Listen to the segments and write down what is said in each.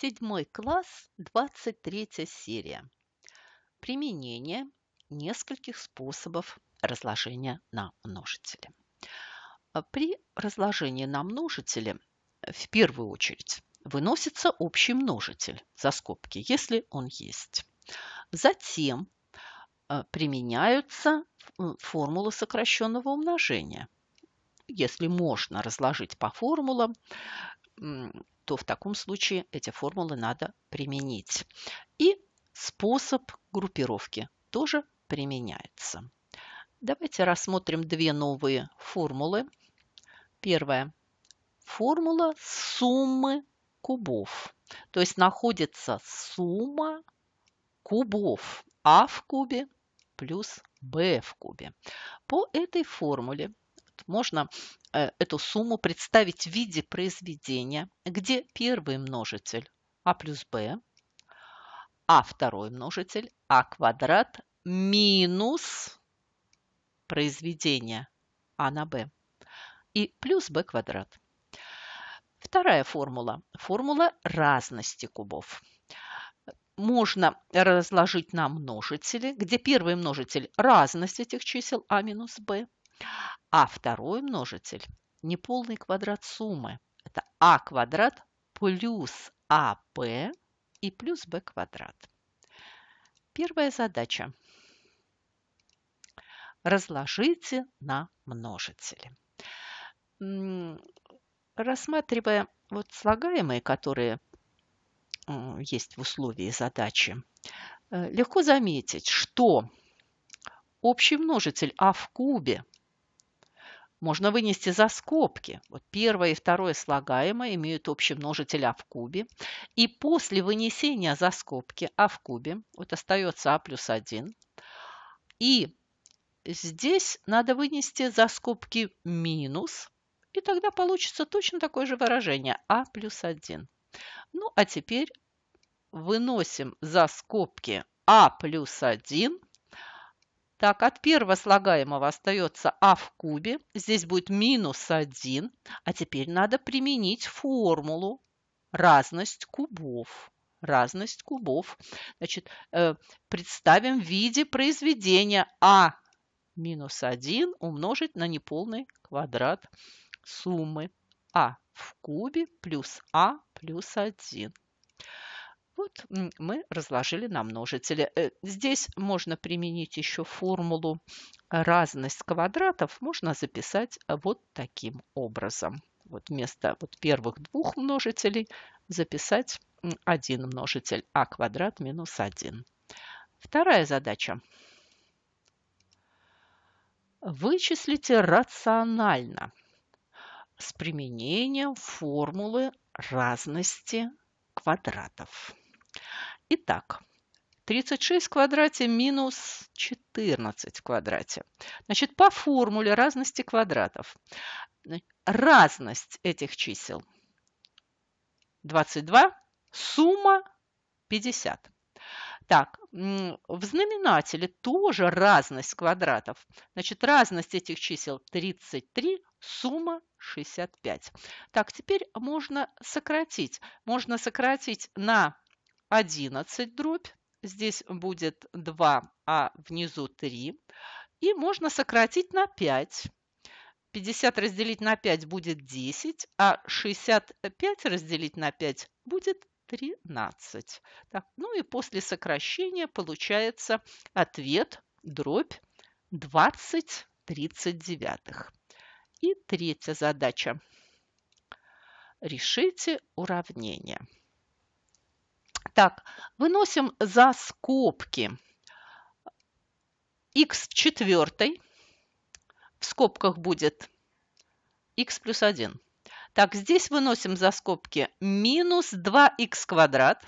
Седьмой класс, 23 серия. Применение нескольких способов разложения на множители. А при разложении на множители э, в первую очередь выносится общий множитель за скобки, если он есть. Затем э, применяются э, формулы сокращенного умножения. Если можно разложить по формулам, то в таком случае эти формулы надо применить. И способ группировки тоже применяется. Давайте рассмотрим две новые формулы. Первая формула суммы кубов. То есть находится сумма кубов а в кубе плюс b в кубе. По этой формуле можно э, эту сумму представить в виде произведения, где первый множитель а плюс b, а второй множитель а квадрат минус произведение а на b и плюс b квадрат. Вторая формула – формула разности кубов. Можно разложить на множители, где первый множитель – разность этих чисел а минус b, а второй множитель – неполный квадрат суммы. Это А квадрат плюс АП и плюс б квадрат. Первая задача. Разложите на множители. Рассматривая вот слагаемые, которые э, есть в условии задачи, э, легко заметить, что общий множитель а в кубе можно вынести за скобки. Вот первое и второе слагаемое имеют общий множитель А в кубе. И после вынесения за скобки А в кубе, вот остается А плюс 1. И здесь надо вынести за скобки минус, и тогда получится точно такое же выражение А плюс 1. Ну, а теперь выносим за скобки А плюс 1 так, от первого слагаемого остается а в кубе. Здесь будет минус 1. А теперь надо применить формулу разность кубов. Разность кубов. Значит, э, представим в виде произведения а минус 1 умножить на неполный квадрат суммы а в кубе плюс а плюс 1 мы разложили на множители. Э, здесь можно применить еще формулу разность квадратов, можно записать э, вот таким образом. Вот вместо вот первых двух множителей записать один множитель а квадрат минус 1. Вторая задача. Вычислите рационально с применением формулы разности квадратов. Итак, 36 в квадрате минус 14 в квадрате. Значит, по формуле разности квадратов. Разность этих чисел 22, сумма 50. Так, в знаменателе тоже разность квадратов. Значит, разность этих чисел 33, сумма 65. Так, теперь можно сократить. Можно сократить на 11 дробь, здесь будет 2, а внизу 3. И можно сократить на 5. 50 разделить на 5 будет 10, а 65 разделить на 5 будет 13. Так, ну и после сокращения получается ответ дробь 20,39. И третья задача. Решите уравнение. Так, выносим за скобки x в четвертой. В скобках будет x плюс 1. Так, здесь выносим за скобки минус 2 x квадрат.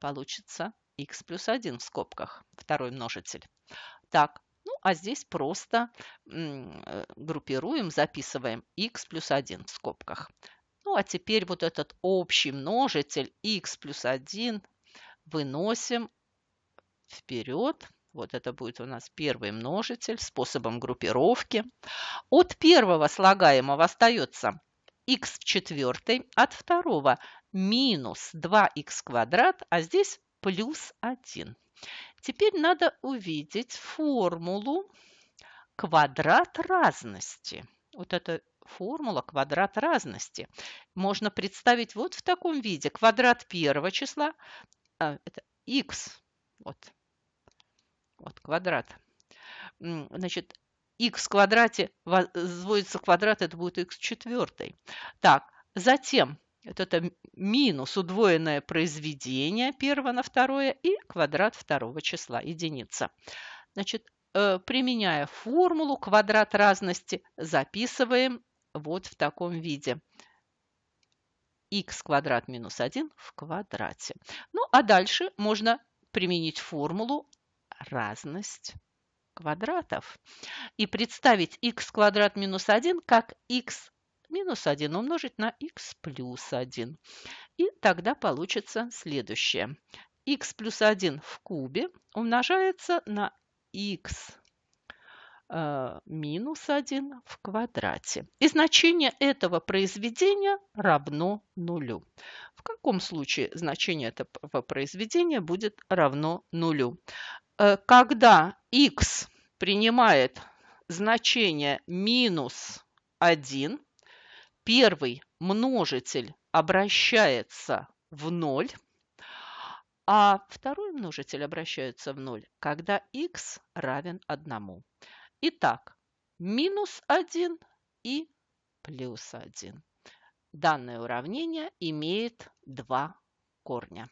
Получится x плюс 1 в скобках, второй множитель. Так, ну а здесь просто э, группируем, записываем x плюс 1 в скобках. Ну, а теперь вот этот общий множитель x плюс 1 выносим вперед. Вот это будет у нас первый множитель способом группировки. От первого слагаемого остается x в четвертой, от второго минус 2 x квадрат, а здесь плюс 1. Теперь надо увидеть формулу квадрат разности. Вот это Формула квадрат разности можно представить вот в таком виде. Квадрат первого числа, а, это x, вот, вот квадрат. Значит, x в квадрате, возводится в квадрат, это будет x четвертый Так, затем вот это минус удвоенное произведение первого на второе и квадрат второго числа, единица. Значит, э, применяя формулу квадрат разности, записываем вот в таком виде x квадрат минус 1 в квадрате. Ну, а дальше можно применить формулу разность квадратов и представить x квадрат минус 1 как x минус 1 умножить на x плюс 1. И тогда получится следующее. x плюс 1 в кубе умножается на x Э, минус 1 в квадрате. И значение этого произведения равно нулю. В каком случае значение этого произведения будет равно нулю? Э, когда x принимает значение минус 1, первый множитель обращается в 0, а второй множитель обращается в 0, когда x равен 1. Итак, минус 1 и плюс 1. Данное уравнение имеет два корня.